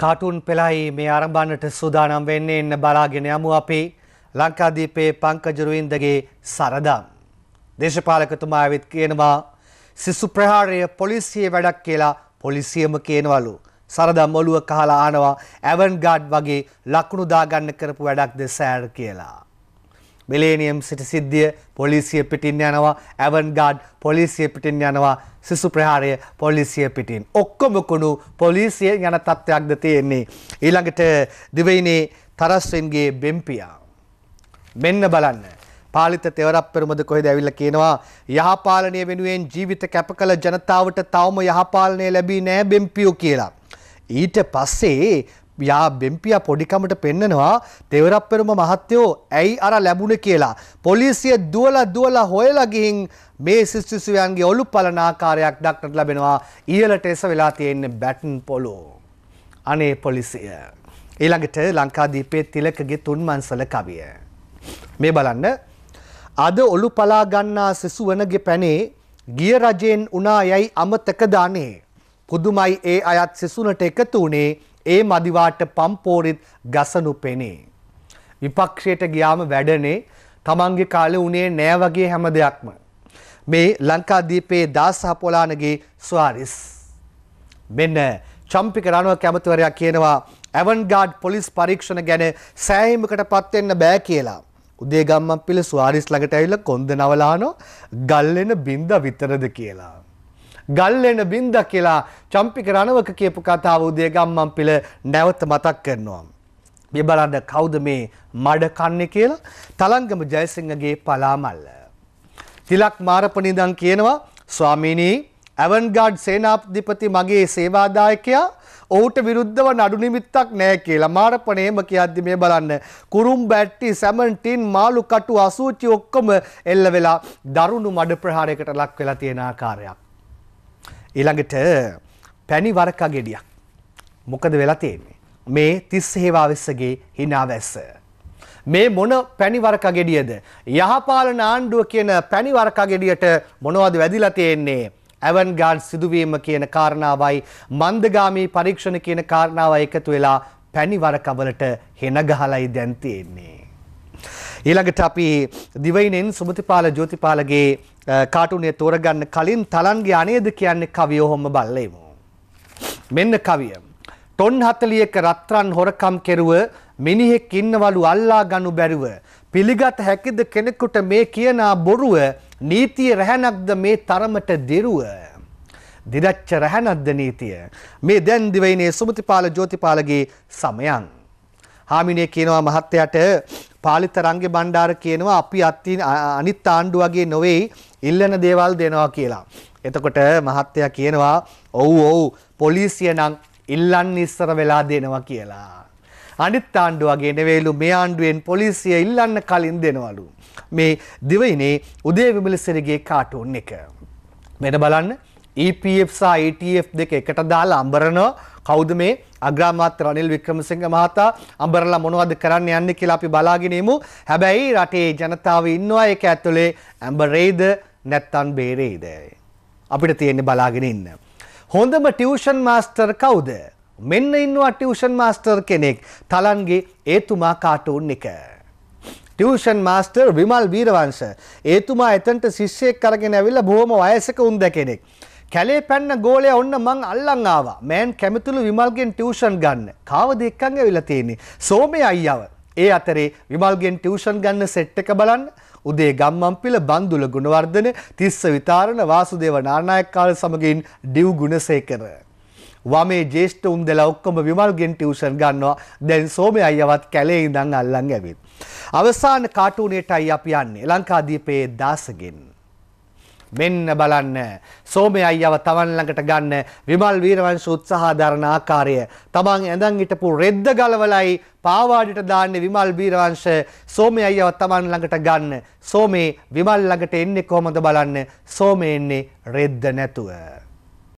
Cartoon පෙළයි මේ ආරම්භන්නට සූදානම් වෙන්නේ එන්න බලාගෙන යමු අපි ලංකාදීපයේ පංකජරුවින්දගේ සරදම්. දේශපාලකතුමා ඇවිත් කියනවා සිසු ප්‍රහාරය පොලිසිය වැඩක් කියලා පොලිසියම කියනවලු. සරදම් ඔලුව කහලා ආනවා ඇවන් ගාඩ් වගේ ලකුණු දාගන්න කරපු වැඩක් දෙසෑර කියලා. මිලේනියම් සිට සිද්ධිය පොලිසිය පිටින් යනවා ඇවන් ගාඩ් පොලිසිය පිටින් යනවා සිසු ප්‍රහාරය පොලිසිය පිටින්. ඔක්කොම කුණු පොලිසිය යන තත්ත්වයක්ද තියෙන්නේ. ඊළඟට දිවයිනේ තරස්වෙන්ගේ බෙම්පියා. මෙන්න බලන්න. පාලිත තෙවරක් පෙරමද කොහෙද ඇවිල්ලා කියනවා යහපාලනය වෙනුවෙන් ජීවිත කැප කළ ජනතාවට තවම යහපාලනය ලැබී නෑ බෙම්පියෝ කියලා. ඊට පස්සේ යා බෙම්පිය පොඩිකමට පෙන්නනවා තෙවරප්පෙරුම මහත්තයෝ ඇයි අර ලැබුණ කියලා. පොලිසිය දුවලා දුවලා හොයලා ගිහින් මේ සිස්ටිසුවයන්ගේ ඔලු පලන ආකාරයක් දක්නට ලැබෙනවා ඉහළට එස වෙලා තියෙන්න බැටන් පොලෝ. අනේ පොලිසිය. ඊළඟට ලංකාදීපේ තිලකගේ තුන්මන්සල කවිය. මේ බලන්න අද ඔලු පලා ගන්නා සිසුවනගේ පැනේ ගිය රජයෙන් උනා යැයි අමතක දානේ. පුදුමයි ඒ අයත් සිසුනට එකතු වනේ ඒ මදිවාට පම්පෝරිත් ගසනු පෙනේ. විපක්ෂයට ගියාම වැඩනේ තමන්ගේ කාලේ උනේ නෑ වගේ හැම දෙයක්ම. මේ ලංකාදීපයේ දාසහපොලානගේ ස්වාරිස්. මෙන්න චම්පික රණව කැමතිවරයා කියනවා ඇවන්ගාඩ් පොලිස් පරීක්ෂණ ගැන සෑහීමකට පත්වෙන්න බෑ කියලා. උදේ ගම්මන් පිළ ස්වාරිස් ළඟට ඇවිල්ලා කොන්ද නවලානෝ ගල්ලෙන බින්ද විතරද කියලා. ගල්ලෙන බින්ද කියලා චම්පික රණවක කියපු කතාව උදේ ගම්මන් පිළ නැවත මතක් කරනවා. මේ බලන්න කවුද මේ මඩ කන්නේ කියලා තලංගම ජයසිංහගේ පලාමල්ල. තිලක් මාරපනිදන් කියනවා ස්වාමීනී ඇවන්ගාඩ් සේනාධිපති මගේ සේවාදායකයා ඔහුට විරුද්ධව නඩු නිමිත්තක් නෑ කියලා මාරපණේම කියද්දි මේ බලන්න කුරුම් බැට්ටි සැමන් ටින් මාළු කටු අසූචි ඔක්කොම එල්ල වෙලා දරුණු මඩ ප්‍රහාරයකට ලක් වෙලා තියෙන ආකාරයක් ඊළඟට පැණි වරකා ගෙඩියක්. මොකද වෙලා තියෙන්නේ? මේ තිස් හේවාවෙස්සගේ හිනාවැස්ස. මේ මොන පැණි වරකා ගෙඩියද? යහපාලන ආණ්ඩුව කියන පැණි වරකා ගෙඩියට මොනවද වැදිලා තියෙන්නේ? ඇවන්ගාඩ් සිදුවීම කියන කාරණාවයි මන්දගාමී පරීක්ෂණ කියන කාරණාව එකතු වෙලා පැණි වරකවලට හෙන ගහලයි දැන් තියෙන්නේ. ඊළඟට අපි දිවයිනෙන් සුමතිපාල ජෝතිපාලගේ කාටුනේ තෝරගන්න කලින් තලන්ගේ අනේද කියන්නේ කවිය ඔහොම බල්ලෙමු. මෙන්න කවිය. ටොන් 40ක රත්රන් හොරකම් කෙරුව මිනිහෙක් ඉන්නවලු අල්ලා ගනු බැරුව පිළිගත හැකිද කෙනෙකුට මේ කියනා බොරුව නීතිය රැහැනක්ද මේ තරමට දිරුව. දිරච්ච රැහැනක්ද නීතිය. මේ දැන් දිවයිනේ සුමතිපාල ජෝතිපාලගේ සමයන්. හාමිනේ කියනවා මහත්තයට පාලි තරංගේ බණ්ඩාර කියනවා අපි අත්ති අනිත් ආණ්ඩු වගේ නොවේයි ඉල්ලන දේවල් දෙනවා කියලා. එතකොට මහත්තයා කියනවා ඔව් ඔව් පොලිසිය නම් ඉල්ලන්න ඉස්සර වෙලා දෙනවා කියලා. අනිත් ආණ්ඩු වගේ නෙවෙයිලු මේ ආණ්ඩුවෙන් පොලිසිය ඉල්ලන්න කලින් දෙනවලු. මේ දිවයිනේ උදේ විමලසිරිගේ කාටුන් එක. මෙන්න බලන්න EPF සහ ATF e දෙක එකට දාලා අඹරනවා කවුද මේ අග්‍රාමාත්‍ය රනිල් වික්‍රමසිංහ මහතා අඹරලා මොනවද කරන්න යන්නේ කියලා අපි බලාගෙන හැබැයි රටේ ජනතාව ඉන්නවා ඒක ඇතුලේ ඇඹරෙයිද නැත්තම් බේරෙයිද අපිට තියෙන්නේ බලාගෙන ඉන්න. හොඳම ටියුෂන් මාස්ටර් කවුද? මෙන්න ඉන්නවා ටියුෂන් මාස්ටර් කෙනෙක්. තලන්ගේ ඒතුමා කාටුන් එක. ටියෂන් මාස්ටර් විමල් වීරවංශ ඒතුමා එතන්ට ශිෂ්‍යයෙක් කරගෙන ඇවිල්ලා බොහොම වයසක උන්ද කෙනෙක්. කැලේ පැන්න ගෝලය ඔන්න මං අල්ලන් ආවා. මෑන් කැමතුළු විමල්ගෙන් ටියුෂන් ගන්න. කාවද එක්කන් ඇවිල්ලා තියෙන්නේ. සෝමේ අයියාව. ඒ අතරේ විමල්ගෙන් ටියුෂන් ගන්න සෙට් එක බලන්න. උදේ ගම්මන්පිල බන්දුල ගුණවර්ධන තිස්ස විතාරණ වාසුදේව නානායක්කාල සමගින් ඩිව් ගුණසේකර. වමේ ජේෂ්ඨ උන්දලා ඔක්කොම විමල්ගෙන් ටියුෂන් ගන්නවා දැන් සෝමේ අයියවත් කැලේ ඉඳන් අල්ලන් ඇවිත්. අවසාන කාටුනේටයි අපි යන්නේ ලංකාදීපයේ දාසගෙන්. මෙන්න බලන්න සෝමේ අයියාව තමන් ළඟට ගන්න විමල් වීරවංශ උත්සාහ දරන ආකාරය තමන් ඇඳන් හිටපු රෙද්ද ගලවලයි පාවාඩිට දාන්නේ විමල් වීරවංශ සෝමේ අයියාව තමන් ළඟට ගන්න සෝමේ විමල් ළඟට එන්නේ කොහොමද බලන්න සෝමේ එන්නේ රෙද්ද නැතුව